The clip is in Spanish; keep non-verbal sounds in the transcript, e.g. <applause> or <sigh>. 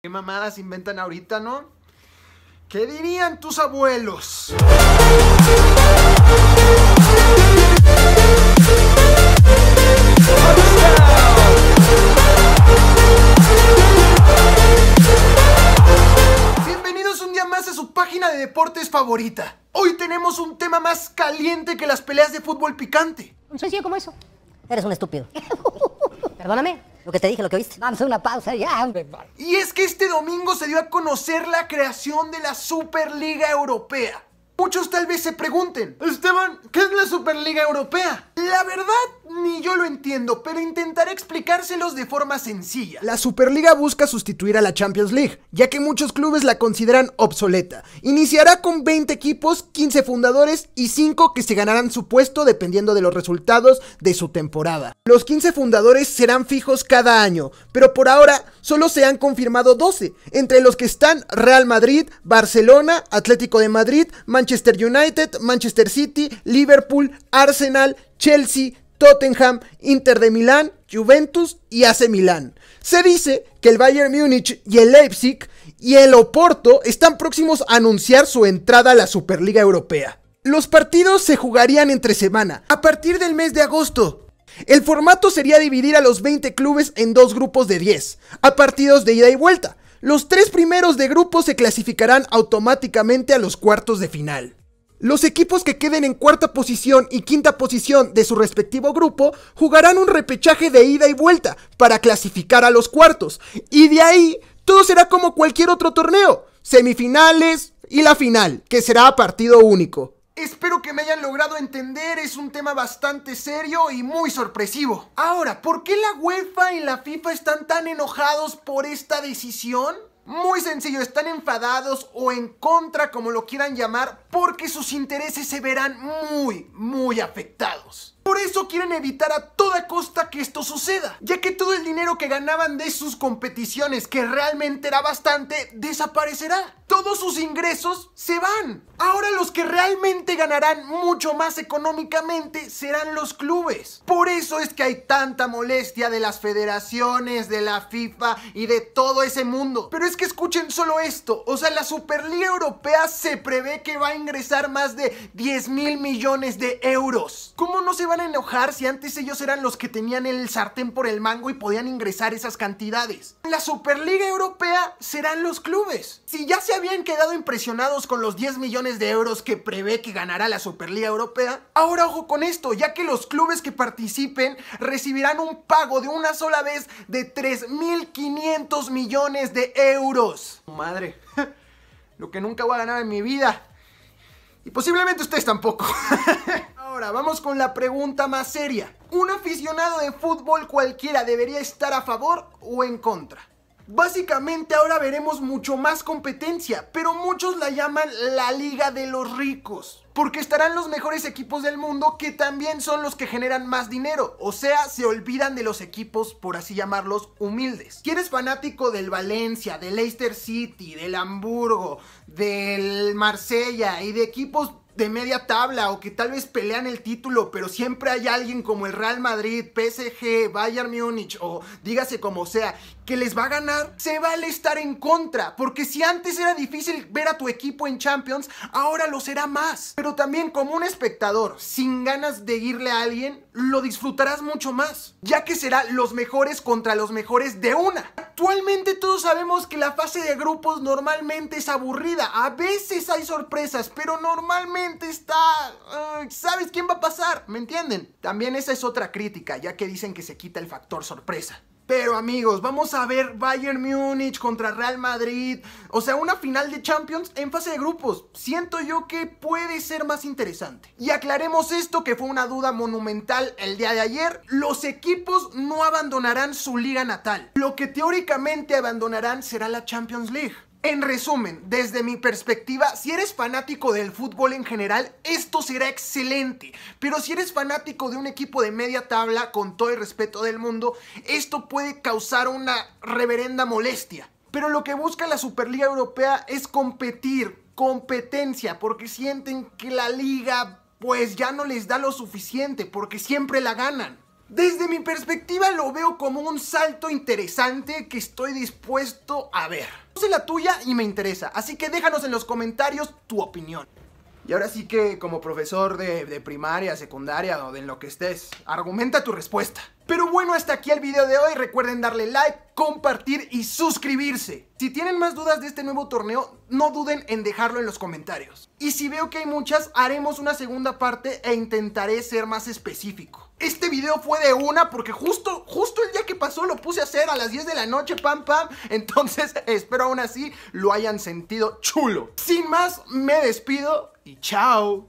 ¿Qué mamadas inventan ahorita, no? ¿Qué dirían tus abuelos? Bienvenidos un día más a su página de deportes favorita. Hoy tenemos un tema más caliente que las peleas de fútbol picante. Un sencillo como eso. Eres un estúpido. <laughs> Perdóname, lo que te dije, lo que viste Vamos a una pausa ya, Y es que este domingo se dio a conocer la creación de la Superliga Europea. Muchos tal vez se pregunten, Esteban, ¿qué es la Superliga Europea? La verdad, ni yo lo entiendo, pero intentaré explicárselos de forma sencilla. La Superliga busca sustituir a la Champions League, ya que muchos clubes la consideran obsoleta. Iniciará con 20 equipos, 15 fundadores y 5 que se ganarán su puesto dependiendo de los resultados de su temporada. Los 15 fundadores serán fijos cada año, pero por ahora solo se han confirmado 12, entre los que están Real Madrid, Barcelona, Atlético de Madrid, Manchester United, Manchester City, Liverpool, Arsenal, Chelsea, Tottenham, Inter de Milán, Juventus y AC Milán. Se dice que el Bayern Múnich y el Leipzig y el Oporto están próximos a anunciar su entrada a la Superliga Europea. Los partidos se jugarían entre semana, a partir del mes de agosto. El formato sería dividir a los 20 clubes en dos grupos de 10, a partidos de ida y vuelta. Los tres primeros de grupo se clasificarán automáticamente a los cuartos de final. Los equipos que queden en cuarta posición y quinta posición de su respectivo grupo jugarán un repechaje de ida y vuelta para clasificar a los cuartos. Y de ahí, todo será como cualquier otro torneo. Semifinales y la final, que será a partido único. Espero que me hayan logrado entender, es un tema bastante serio y muy sorpresivo. Ahora, ¿por qué la UEFA y la FIFA están tan enojados por esta decisión? Muy sencillo, están enfadados o en contra, como lo quieran llamar, porque sus intereses se verán muy, muy afectados. Por eso quieren evitar a toda costa que esto suceda, ya que todo el dinero que ganaban de sus competiciones, que realmente era bastante, desaparecerá. Todos sus ingresos se van. Ahora los que realmente ganarán mucho más económicamente serán los clubes. Por eso es que hay tanta molestia de las federaciones, de la FIFA y de todo ese mundo. Pero es que escuchen solo esto, o sea, la Superliga Europea se prevé que va a ingresar más de 10 mil millones de euros no se van a enojar si antes ellos eran los que tenían el sartén por el mango y podían ingresar esas cantidades. la Superliga Europea serán los clubes. Si ya se habían quedado impresionados con los 10 millones de euros que prevé que ganará la Superliga Europea, ahora ojo con esto, ya que los clubes que participen recibirán un pago de una sola vez de 3.500 millones de euros. Madre, <laughs> lo que nunca voy a ganar en mi vida. Y posiblemente ustedes tampoco. <laughs> ahora vamos con la pregunta más seria. ¿Un aficionado de fútbol cualquiera debería estar a favor o en contra? Básicamente ahora veremos mucho más competencia, pero muchos la llaman la liga de los ricos, porque estarán los mejores equipos del mundo que también son los que generan más dinero, o sea, se olvidan de los equipos, por así llamarlos, humildes. ¿Quién es fanático del Valencia, del Leicester City, del Hamburgo, del Marsella y de equipos de media tabla o que tal vez pelean el título, pero siempre hay alguien como el Real Madrid, PSG, Bayern Múnich o dígase como sea, que les va a ganar, se vale estar en contra, porque si antes era difícil ver a tu equipo en Champions, ahora lo será más. Pero también como un espectador sin ganas de irle a alguien, lo disfrutarás mucho más, ya que será los mejores contra los mejores de una. Actualmente todos sabemos que la fase de grupos normalmente es aburrida, a veces hay sorpresas, pero normalmente está... ¿Sabes quién va a pasar? ¿Me entienden? También esa es otra crítica, ya que dicen que se quita el factor sorpresa. Pero amigos, vamos a ver Bayern Múnich contra Real Madrid. O sea, una final de Champions en fase de grupos. Siento yo que puede ser más interesante. Y aclaremos esto que fue una duda monumental el día de ayer. Los equipos no abandonarán su liga natal. Lo que teóricamente abandonarán será la Champions League. En resumen, desde mi perspectiva, si eres fanático del fútbol en general, esto será excelente. Pero si eres fanático de un equipo de media tabla, con todo el respeto del mundo, esto puede causar una reverenda molestia. Pero lo que busca la Superliga Europea es competir, competencia, porque sienten que la liga pues ya no les da lo suficiente, porque siempre la ganan. Desde mi perspectiva lo veo como un salto interesante que estoy dispuesto a ver. No sé la tuya y me interesa, así que déjanos en los comentarios tu opinión. Y ahora sí que como profesor de, primaria, secundaria o de lo que estés, argumenta tu respuesta. Pero bueno, hasta aquí el video de hoy. Recuerden darle like, compartir y suscribirse. Si tienen más dudas de este nuevo torneo, no duden en dejarlo en los comentarios. Y si veo que hay muchas, haremos una segunda parte e intentaré ser más específico. Este video fue de una porque justo, justo el día que pasó lo puse a hacer a las 10 de la noche, pam pam. <laughs> Entonces espero aún así lo hayan sentido chulo. Sin más, me despido. Ciao.